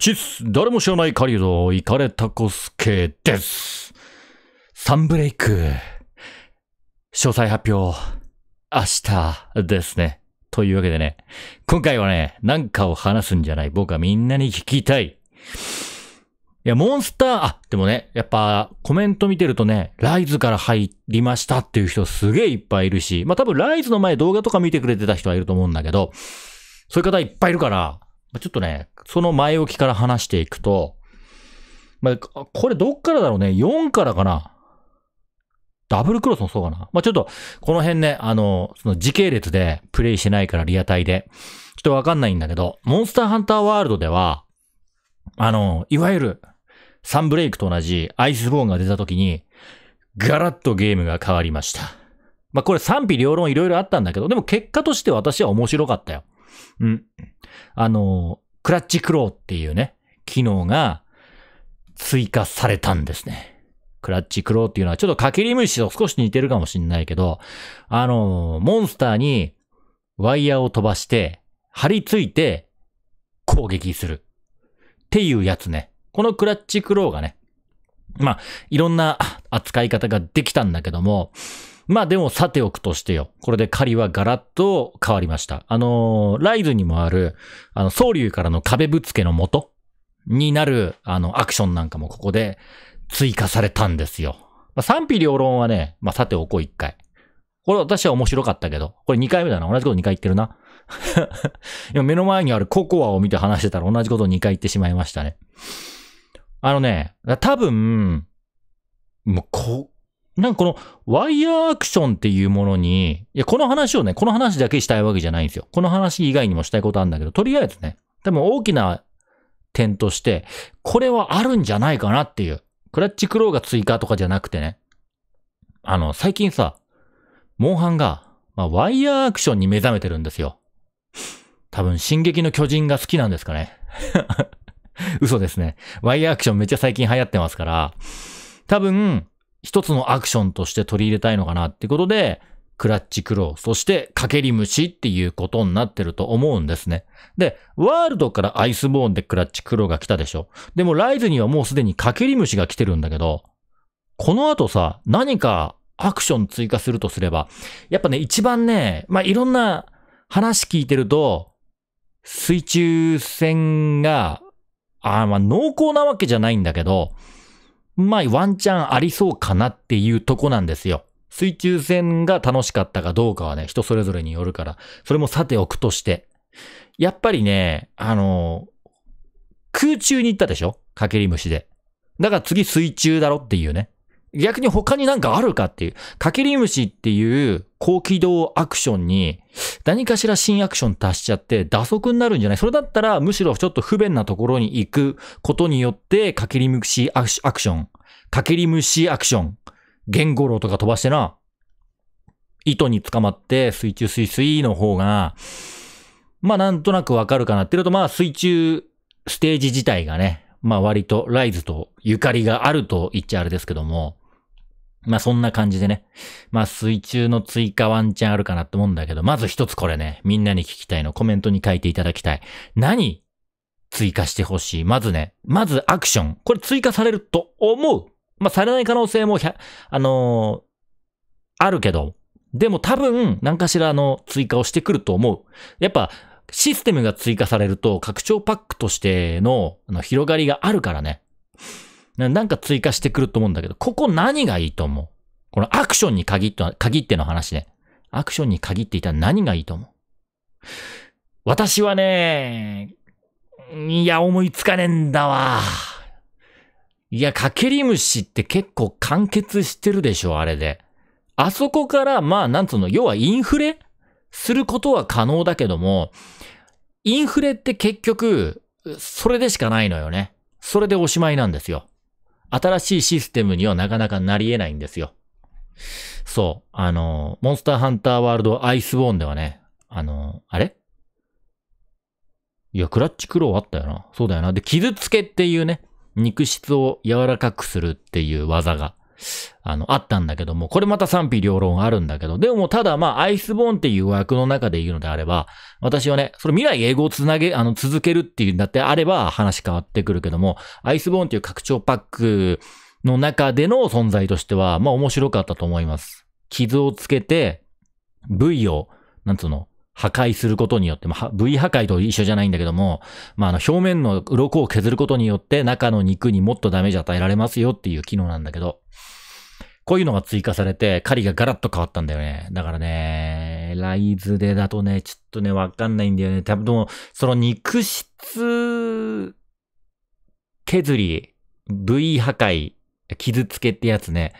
チス誰も知らない狩人、イカれタコスケです。サンブレイク。詳細発表、明日ですね。というわけでね、今回はね、なんかを話すんじゃない。僕はみんなに聞きたい。いや、モンスター、あ、でもね、やっぱコメント見てるとね、ライズから入りましたっていう人すげえいっぱいいるし、まあ多分ライズの前動画とか見てくれてた人はいると思うんだけど、そういう方いっぱいいるから、ちょっとね、その前置きから話していくと、まあ、これどっからだろうね。4からかな。ダブルクロスもそうかな。まあ、ちょっと、この辺ね、あの、その時系列でプレイしてないからリアタイで、ちょっとわかんないんだけど、モンスターハンターワールドでは、あの、いわゆる、サンブレイクと同じアイスボーンが出た時に、ガラッとゲームが変わりました。まあ、これ賛否両論いろいろあったんだけど、でも結果として私は面白かったよ。うん。あの、クラッチクローっていうね、機能が追加されたんですね。クラッチクローっていうのはちょっとかきり虫と少し似てるかもしんないけど、あの、モンスターにワイヤーを飛ばして、張り付いて攻撃する。っていうやつね。このクラッチクローがね、まあ、いろんな扱い方ができたんだけども、まあでもさておくとしてよ。これで狩りはガラッと変わりました。あのー、ライズにもある、あの、総竜からの壁ぶつけの元になる、あの、アクションなんかもここで追加されたんですよ。まあ、賛否両論はね、まあさておこう一回。これ私は面白かったけど、これ2回目だな。同じこと2回言ってるな。今目の前にあるココアを見て話してたら同じことを2回言ってしまいましたね。あのね、多分、もうこ、なんかこのワイヤーアクションっていうものに、いや、この話をね、この話だけしたいわけじゃないんですよ。この話以外にもしたいことあるんだけど、とりあえずね、多分大きな点として、これはあるんじゃないかなっていう。クラッチクローが追加とかじゃなくてね。あの、最近さ、モンハンが、まあ、ワイヤーアクションに目覚めてるんですよ。多分、進撃の巨人が好きなんですかね。嘘ですね。ワイヤーアクションめっちゃ最近流行ってますから、多分、一つのアクションとして取り入れたいのかなってことで、クラッチクロー、そしてかけり虫っていうことになってると思うんですね。で、ワールドからアイスボーンでクラッチクローが来たでしょ。でもライズにはもうすでにかけり虫が来てるんだけど、この後さ、何かアクション追加するとすれば、やっぱね、一番ね、まあ、いろんな話聞いてると、水中戦が、あまあ、濃厚なわけじゃないんだけど、まあ、ワンチャンありそうかなっていうとこなんですよ。水中戦が楽しかったかどうかはね、人それぞれによるから、それもさておくとして。やっぱりね、あのー、空中に行ったでしょかけり虫で。だから次水中だろっていうね。逆に他になんかあるかっていう、かけり虫っていう高機動アクションに何かしら新アクション足しちゃって打足になるんじゃないそれだったらむしろちょっと不便なところに行くことによってかけり虫アクション、かけり虫アクション、言語ウとか飛ばしてな、糸に捕まって水中水水の方が、まあなんとなくわかるかなっていうとまあ水中ステージ自体がね、まあ割とライズとゆかりがあると言っちゃあれですけども、まあそんな感じでね。まあ水中の追加ワンチャンあるかなって思うんだけど、まず一つこれね、みんなに聞きたいの、コメントに書いていただきたい。何追加してほしい。まずね、まずアクション。これ追加されると思う。まあされない可能性も、あのー、あるけど。でも多分、何かしらの追加をしてくると思う。やっぱ、システムが追加されると、拡張パックとしての、あの、広がりがあるからね。なんか追加してくると思うんだけど、ここ何がいいと思うこのアクションに限って、限っての話で。アクションに限っていたら何がいいと思う私はね、いや、思いつかねえんだわ。いや、かけり虫って結構完結してるでしょ、あれで。あそこから、まあ、なんつうの、要はインフレすることは可能だけども、インフレって結局、それでしかないのよね。それでおしまいなんですよ。新しいシステムにはなかなかなり得ないんですよ。そう。あの、モンスターハンターワールドアイスボーンではね、あの、あれいや、クラッチクローあったよな。そうだよな。で、傷つけっていうね、肉質を柔らかくするっていう技があの、あったんだけども、これまた賛否両論あるんだけど、でもただまあ、アイスボーンっていう枠の中で言うのであれば、私はね、それ未来英語をつなげ、あの、続けるっていうんだってあれば話変わってくるけども、アイスボーンっていう拡張パックの中での存在としては、まあ面白かったと思います。傷をつけて、部位を、なんつうの、破壊することによって、まあ、部位破壊と一緒じゃないんだけども、まあ、あの、表面の鱗を削ることによって、中の肉にもっとダメージ与えられますよっていう機能なんだけど、こういうのが追加されて、狩りがガラッと変わったんだよね。だからね、ライズでだとね、ちょっとね、わかんないんだよね。多分その肉質削り、部位破壊、傷つけってやつね、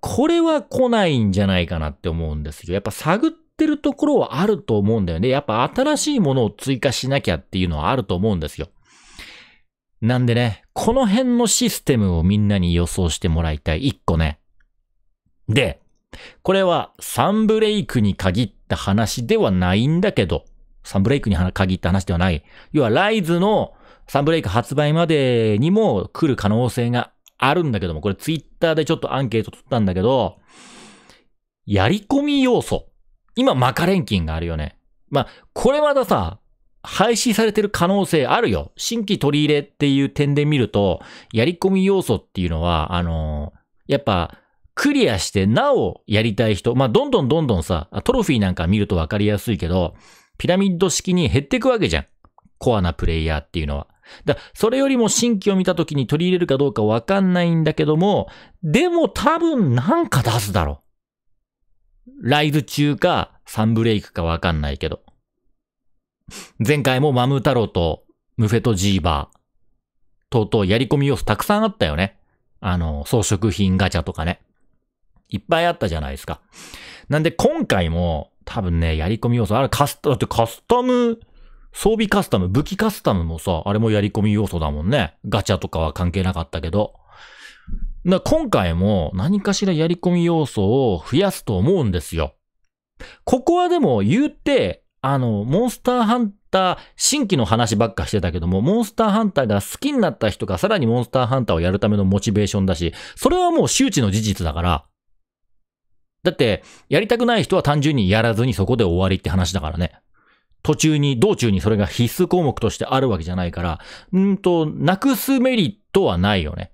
これは来ないんじゃないかなって思うんですよ。やっぱ探ってってるところはあると思うんだよね。やっぱ新しいものを追加しなきゃっていうのはあると思うんですよ。なんでね、この辺のシステムをみんなに予想してもらいたい。1個ね。で、これはサンブレイクに限った話ではないんだけど、サンブレイクに限った話ではない。要はライズのサンブレイク発売までにも来る可能性があるんだけども、これツイッターでちょっとアンケート取ったんだけど、やり込み要素。今、マカレンキンがあるよね。まあ、これまたさ、廃止されてる可能性あるよ。新規取り入れっていう点で見ると、やり込み要素っていうのは、あのー、やっぱ、クリアしてなおやりたい人、まあ、どんどんどんどんさ、トロフィーなんか見るとわかりやすいけど、ピラミッド式に減っていくわけじゃん。コアなプレイヤーっていうのは。だそれよりも新規を見た時に取り入れるかどうかわかんないんだけども、でも多分なんか出すだろライブ中かサンブレイクかわかんないけど。前回もマム太郎とムフェトジーバー、とうとうやり込み要素たくさんあったよね。あの、装飾品ガチャとかね。いっぱいあったじゃないですか。なんで今回も多分ね、やり込み要素、あれカスタ、だってカスタム、装備カスタム、武器カスタムもさ、あれもやり込み要素だもんね。ガチャとかは関係なかったけど。だ今回も何かしらやり込み要素を増やすと思うんですよ。ここはでも言って、あの、モンスターハンター、新規の話ばっかしてたけども、モンスターハンターが好きになった人がさらにモンスターハンターをやるためのモチベーションだし、それはもう周知の事実だから。だって、やりたくない人は単純にやらずにそこで終わりって話だからね。途中に、道中にそれが必須項目としてあるわけじゃないから、んと、なくすメリットはないよね。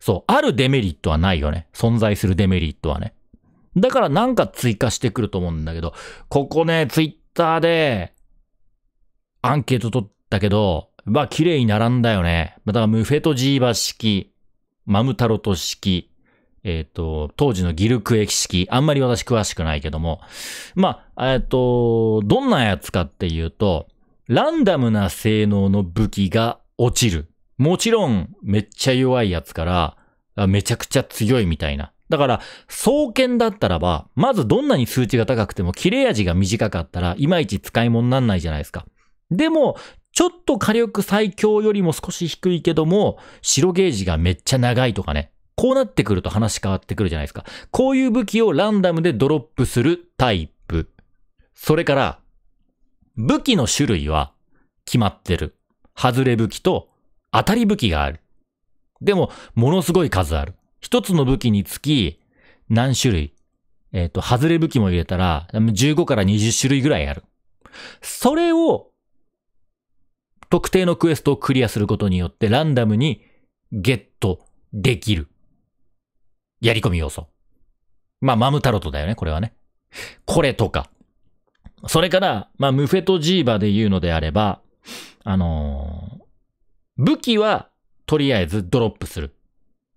そう。あるデメリットはないよね。存在するデメリットはね。だからなんか追加してくると思うんだけど、ここね、ツイッターで、アンケート取ったけど、まあ綺麗に並んだよね。だからムフェトジーバ式、マムタロト式、えっ、ー、と、当時のギルクキ式、あんまり私詳しくないけども、まあ、えっ、ー、と、どんなやつかっていうと、ランダムな性能の武器が落ちるもちろん、めっちゃ弱いやつから、めちゃくちゃ強いみたいな。だから、双剣だったらば、まずどんなに数値が高くても切れ味が短かったら、いまいち使い物になんないじゃないですか。でも、ちょっと火力最強よりも少し低いけども、白ゲージがめっちゃ長いとかね。こうなってくると話変わってくるじゃないですか。こういう武器をランダムでドロップするタイプ。それから、武器の種類は決まってる。外れ武器と当たり武器がある。でも、ものすごい数ある。一つの武器につき、何種類。えっ、ー、と、外れ武器も入れたら、15から20種類ぐらいある。それを、特定のクエストをクリアすることによって、ランダムにゲットできる。やり込み要素。まあ、マムタロトだよね、これはね。これとか。それから、まあ、ムフェトジーバで言うのであれば、あのー武器はとりあえずドロップする。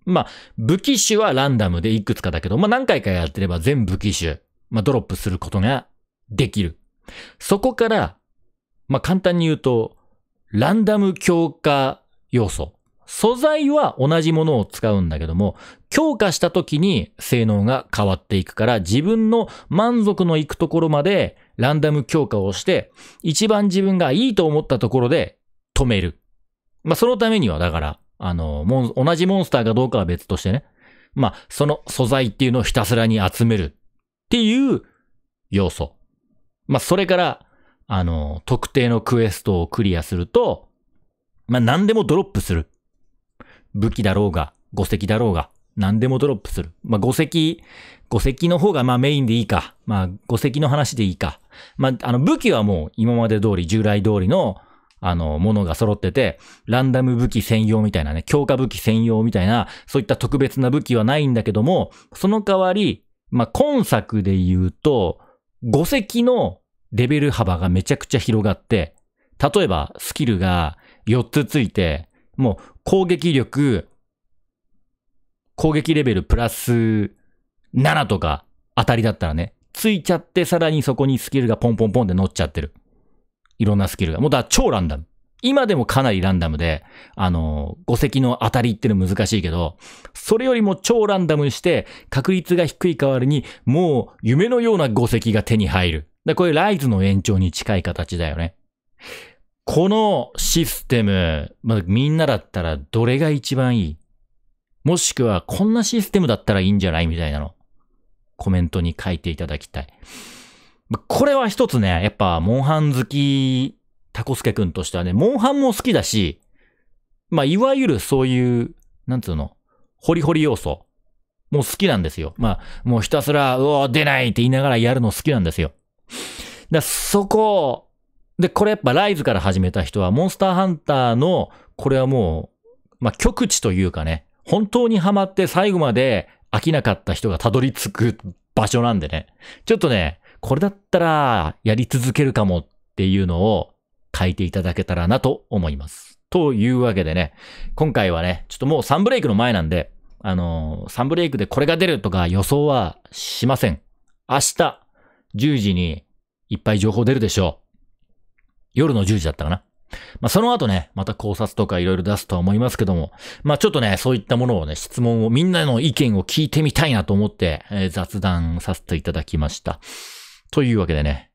まあ、武器種はランダムでいくつかだけど、まあ何回かやってれば全武器種、まあドロップすることができる。そこから、まあ簡単に言うと、ランダム強化要素。素材は同じものを使うんだけども、強化した時に性能が変わっていくから、自分の満足のいくところまでランダム強化をして、一番自分がいいと思ったところで止める。まあ、そのためには、だから、あの、も同じモンスターかどうかは別としてね、まあ、その素材っていうのをひたすらに集めるっていう要素。まあ、それから、あの、特定のクエストをクリアすると、まあ、何でもドロップする。武器だろうが、五石だろうが、何でもドロップする。まあ、5石、五石の方がまあメインでいいか。まあ、5石の話でいいか。まあ、あの、武器はもう今まで通り、従来通りの、あの、ものが揃ってて、ランダム武器専用みたいなね、強化武器専用みたいな、そういった特別な武器はないんだけども、その代わり、まあ、今作で言うと、5石のレベル幅がめちゃくちゃ広がって、例えばスキルが4つついて、もう攻撃力、攻撃レベルプラス7とか当たりだったらね、ついちゃってさらにそこにスキルがポンポンポンで乗っちゃってる。いろんなスキルが。もうだ、超ランダム。今でもかなりランダムで、あの、五石の当たりっての難しいけど、それよりも超ランダムにして、確率が低い代わりに、もう夢のような五石が手に入る。で、これライズの延長に近い形だよね。このシステム、まあ、みんなだったらどれが一番いいもしくはこんなシステムだったらいいんじゃないみたいなの。コメントに書いていただきたい。これは一つね、やっぱ、モンハン好き、タコスケくんとしてはね、モンハンも好きだし、まあ、いわゆるそういう、なんつうの、ホリホリ要素もう好きなんですよ。まあ、もうひたすら、うお、出ないって言いながらやるの好きなんですよ。だそこ、で、これやっぱライズから始めた人は、モンスターハンターの、これはもう、まあ、極地というかね、本当にハマって最後まで飽きなかった人がたどり着く場所なんでね。ちょっとね、これだったらやり続けるかもっていうのを書いていただけたらなと思います。というわけでね、今回はね、ちょっともうサンブレイクの前なんで、あのー、ンブレイクでこれが出るとか予想はしません。明日10時にいっぱい情報出るでしょう。夜の10時だったかな。まあ、その後ね、また考察とかいろいろ出すとは思いますけども、まあ、ちょっとね、そういったものをね、質問を、みんなの意見を聞いてみたいなと思って、えー、雑談させていただきました。というわけでね。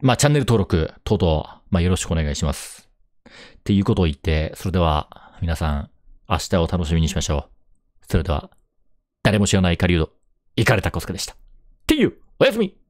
まあ、チャンネル登録等々、まあ、よろしくお願いします。っていうことを言って、それでは、皆さん、明日を楽しみにしましょう。それでは、誰も知らない狩人、イカれたコスケでした。っていう、おやすみ